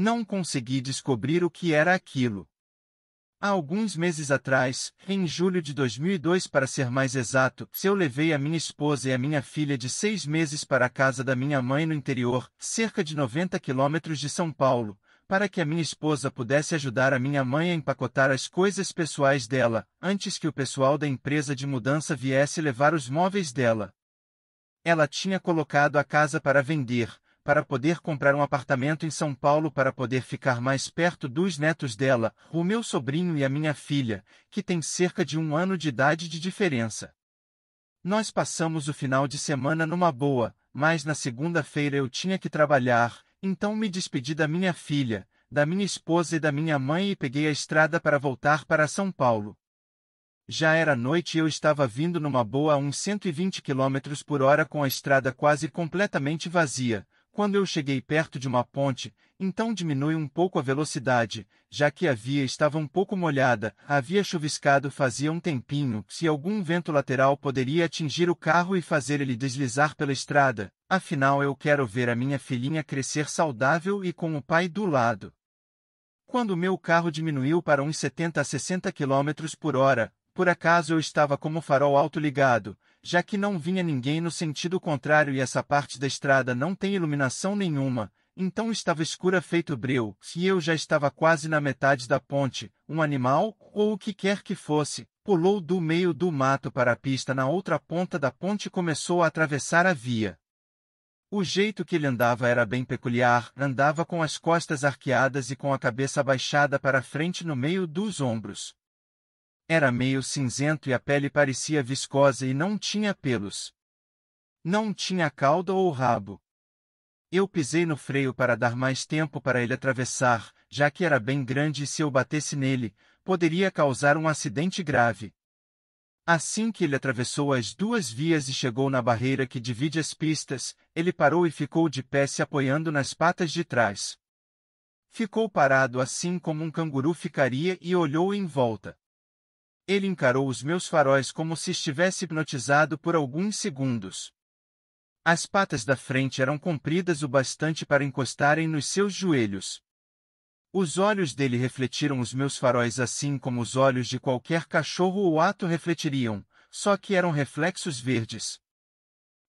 não consegui descobrir o que era aquilo. Há alguns meses atrás, em julho de 2002 para ser mais exato, eu levei a minha esposa e a minha filha de seis meses para a casa da minha mãe no interior, cerca de 90 quilômetros de São Paulo, para que a minha esposa pudesse ajudar a minha mãe a empacotar as coisas pessoais dela, antes que o pessoal da empresa de mudança viesse levar os móveis dela. Ela tinha colocado a casa para vender, para poder comprar um apartamento em São Paulo para poder ficar mais perto dos netos dela, o meu sobrinho e a minha filha, que tem cerca de um ano de idade de diferença. Nós passamos o final de semana numa boa, mas na segunda-feira eu tinha que trabalhar, então me despedi da minha filha, da minha esposa e da minha mãe e peguei a estrada para voltar para São Paulo. Já era noite e eu estava vindo numa boa a uns 120 km por hora com a estrada quase completamente vazia, quando eu cheguei perto de uma ponte, então diminui um pouco a velocidade, já que a via estava um pouco molhada, havia chuviscado fazia um tempinho, se algum vento lateral poderia atingir o carro e fazer ele deslizar pela estrada, afinal eu quero ver a minha filhinha crescer saudável e com o pai do lado. Quando meu carro diminuiu para uns 70 a 60 km por hora, por acaso eu estava com o farol alto ligado, já que não vinha ninguém no sentido contrário e essa parte da estrada não tem iluminação nenhuma, então estava escura feito breu, e eu já estava quase na metade da ponte, um animal, ou o que quer que fosse, pulou do meio do mato para a pista na outra ponta da ponte e começou a atravessar a via. O jeito que ele andava era bem peculiar, andava com as costas arqueadas e com a cabeça baixada para frente no meio dos ombros, era meio cinzento e a pele parecia viscosa e não tinha pelos. Não tinha cauda ou rabo. Eu pisei no freio para dar mais tempo para ele atravessar, já que era bem grande e se eu batesse nele, poderia causar um acidente grave. Assim que ele atravessou as duas vias e chegou na barreira que divide as pistas, ele parou e ficou de pé se apoiando nas patas de trás. Ficou parado assim como um canguru ficaria e olhou em volta ele encarou os meus faróis como se estivesse hipnotizado por alguns segundos. As patas da frente eram compridas o bastante para encostarem nos seus joelhos. Os olhos dele refletiram os meus faróis assim como os olhos de qualquer cachorro ou ato refletiriam, só que eram reflexos verdes.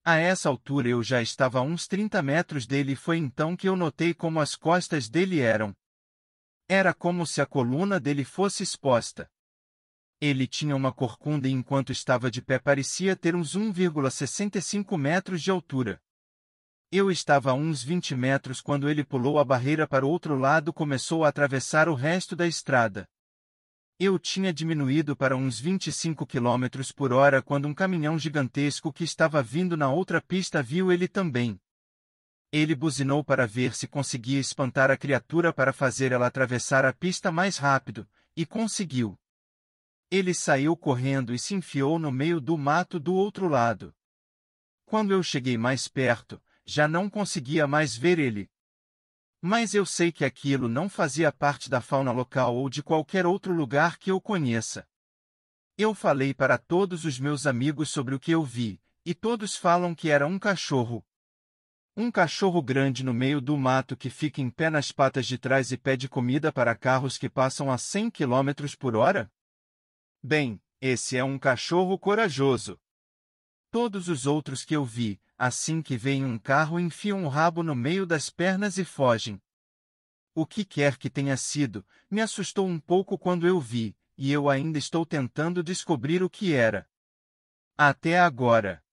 A essa altura eu já estava a uns 30 metros dele e foi então que eu notei como as costas dele eram. Era como se a coluna dele fosse exposta. Ele tinha uma corcunda e enquanto estava de pé parecia ter uns 1,65 metros de altura. Eu estava a uns 20 metros quando ele pulou a barreira para o outro lado e começou a atravessar o resto da estrada. Eu tinha diminuído para uns 25 km por hora quando um caminhão gigantesco que estava vindo na outra pista viu ele também. Ele buzinou para ver se conseguia espantar a criatura para fazer ela atravessar a pista mais rápido, e conseguiu. Ele saiu correndo e se enfiou no meio do mato do outro lado. Quando eu cheguei mais perto, já não conseguia mais ver ele. Mas eu sei que aquilo não fazia parte da fauna local ou de qualquer outro lugar que eu conheça. Eu falei para todos os meus amigos sobre o que eu vi, e todos falam que era um cachorro. Um cachorro grande no meio do mato que fica em pé nas patas de trás e pede comida para carros que passam a 100 km por hora? Bem, esse é um cachorro corajoso. Todos os outros que eu vi, assim que veem um carro enfiam o rabo no meio das pernas e fogem. O que quer que tenha sido, me assustou um pouco quando eu vi, e eu ainda estou tentando descobrir o que era. Até agora.